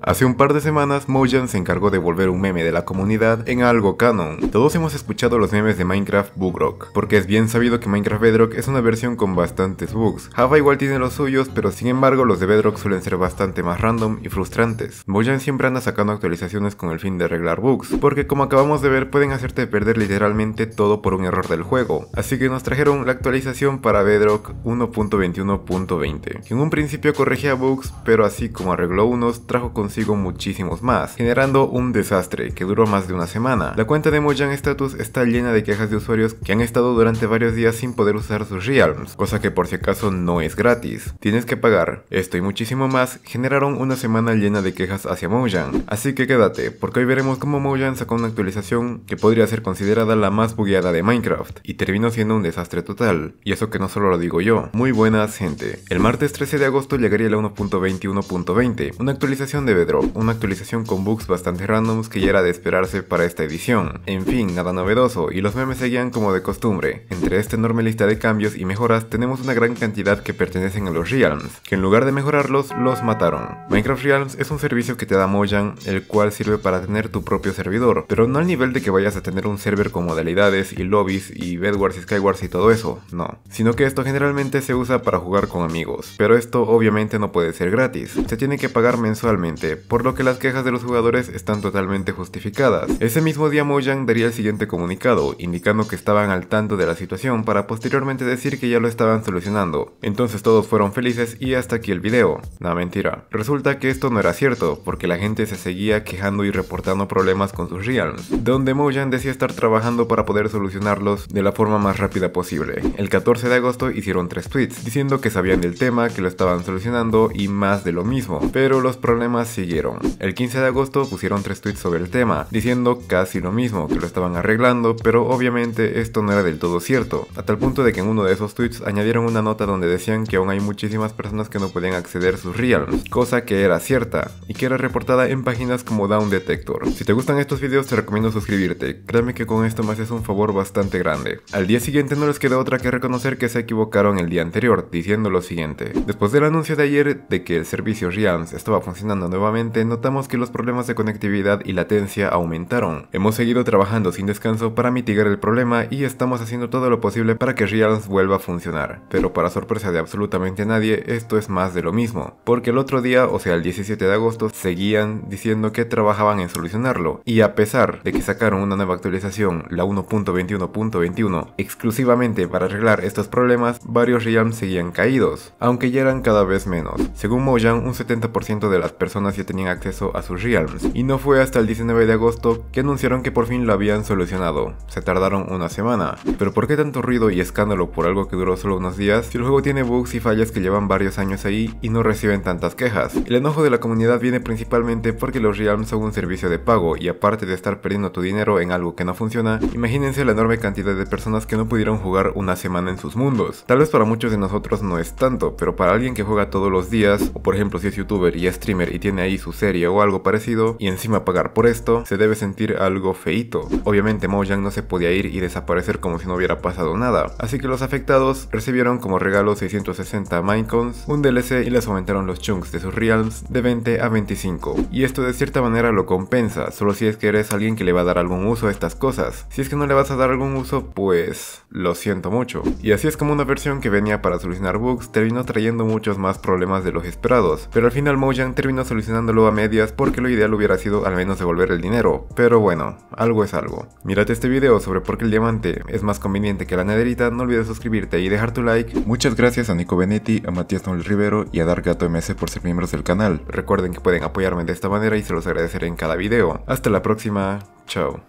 Hace un par de semanas, Mojang se encargó de volver un meme de la comunidad en algo canon. Todos hemos escuchado los memes de Minecraft Bugrock, porque es bien sabido que Minecraft Bedrock es una versión con bastantes bugs. Java igual tiene los suyos, pero sin embargo los de Bedrock suelen ser bastante más random y frustrantes. Mojang siempre anda sacando actualizaciones con el fin de arreglar bugs, porque como acabamos de ver pueden hacerte perder literalmente todo por un error del juego. Así que nos trajeron la actualización para Bedrock 1.21.20, que en un principio corregía bugs, pero así como arregló unos, trajo con consigo muchísimos más, generando un desastre que duró más de una semana. La cuenta de Mojang Status está llena de quejas de usuarios que han estado durante varios días sin poder usar sus realms, cosa que por si acaso no es gratis, tienes que pagar. Esto y muchísimo más generaron una semana llena de quejas hacia Mojang, así que quédate, porque hoy veremos cómo Mojang sacó una actualización que podría ser considerada la más bugueada de Minecraft, y terminó siendo un desastre total, y eso que no solo lo digo yo. Muy buenas gente. El martes 13 de agosto llegaría la 1.21.20, una actualización de una actualización con bugs bastante randoms que ya era de esperarse para esta edición. En fin, nada novedoso, y los memes seguían como de costumbre. Entre esta enorme lista de cambios y mejoras tenemos una gran cantidad que pertenecen a los Realms, que en lugar de mejorarlos, los mataron. Minecraft Realms es un servicio que te da Mojang, el cual sirve para tener tu propio servidor, pero no al nivel de que vayas a tener un server con modalidades y lobbies y Bedwars y Skywars y todo eso, no. Sino que esto generalmente se usa para jugar con amigos, pero esto obviamente no puede ser gratis, se tiene que pagar mensualmente por lo que las quejas de los jugadores están totalmente justificadas. Ese mismo día Mojang daría el siguiente comunicado, indicando que estaban al tanto de la situación para posteriormente decir que ya lo estaban solucionando. Entonces todos fueron felices y hasta aquí el video. No, mentira. Resulta que esto no era cierto, porque la gente se seguía quejando y reportando problemas con sus realms, donde Mojang decía estar trabajando para poder solucionarlos de la forma más rápida posible. El 14 de agosto hicieron tres tweets, diciendo que sabían del tema, que lo estaban solucionando y más de lo mismo, pero los problemas siguieron. El 15 de agosto pusieron tres tweets sobre el tema, diciendo casi lo mismo, que lo estaban arreglando, pero obviamente esto no era del todo cierto, a tal punto de que en uno de esos tweets añadieron una nota donde decían que aún hay muchísimas personas que no podían acceder a sus realms, cosa que era cierta, y que era reportada en páginas como Down Detector. Si te gustan estos videos te recomiendo suscribirte, créeme que con esto me haces un favor bastante grande. Al día siguiente no les queda otra que reconocer que se equivocaron el día anterior, diciendo lo siguiente. Después del anuncio de ayer de que el servicio Realms estaba funcionando nuevamente, notamos que los problemas de conectividad y latencia aumentaron. Hemos seguido trabajando sin descanso para mitigar el problema y estamos haciendo todo lo posible para que Realms vuelva a funcionar. Pero para sorpresa de absolutamente nadie, esto es más de lo mismo, porque el otro día, o sea el 17 de agosto, seguían diciendo que trabajaban en solucionarlo, y a pesar de que sacaron una nueva actualización, la 1.21.21, exclusivamente para arreglar estos problemas, varios Realms seguían caídos, aunque ya eran cada vez menos. Según Mojang, un 70% de las personas tenían acceso a sus realms, y no fue hasta el 19 de agosto que anunciaron que por fin lo habían solucionado. Se tardaron una semana. Pero ¿por qué tanto ruido y escándalo por algo que duró solo unos días si el juego tiene bugs y fallas que llevan varios años ahí y no reciben tantas quejas? El enojo de la comunidad viene principalmente porque los realms son un servicio de pago y aparte de estar perdiendo tu dinero en algo que no funciona, imagínense la enorme cantidad de personas que no pudieron jugar una semana en sus mundos. Tal vez para muchos de nosotros no es tanto, pero para alguien que juega todos los días, o por ejemplo si es youtuber y streamer y tiene su serie o algo parecido y encima pagar por esto, se debe sentir algo feito. Obviamente Mojang no se podía ir y desaparecer como si no hubiera pasado nada, así que los afectados recibieron como regalo 660 Minecons, un DLC y les aumentaron los chunks de sus realms de 20 a 25. Y esto de cierta manera lo compensa, solo si es que eres alguien que le va a dar algún uso a estas cosas. Si es que no le vas a dar algún uso, pues lo siento mucho. Y así es como una versión que venía para solucionar bugs terminó trayendo muchos más problemas de los esperados, pero al final Mojang terminó solucionando dándolo a medias porque lo ideal hubiera sido al menos devolver el dinero, pero bueno, algo es algo. Mírate este video sobre por qué el diamante es más conveniente que la nederita, no olvides suscribirte y dejar tu like. Muchas gracias a Nico Benetti, a Matías Noel Rivero y a Dar Gato MS por ser miembros del canal. Recuerden que pueden apoyarme de esta manera y se los agradeceré en cada video. Hasta la próxima, chao.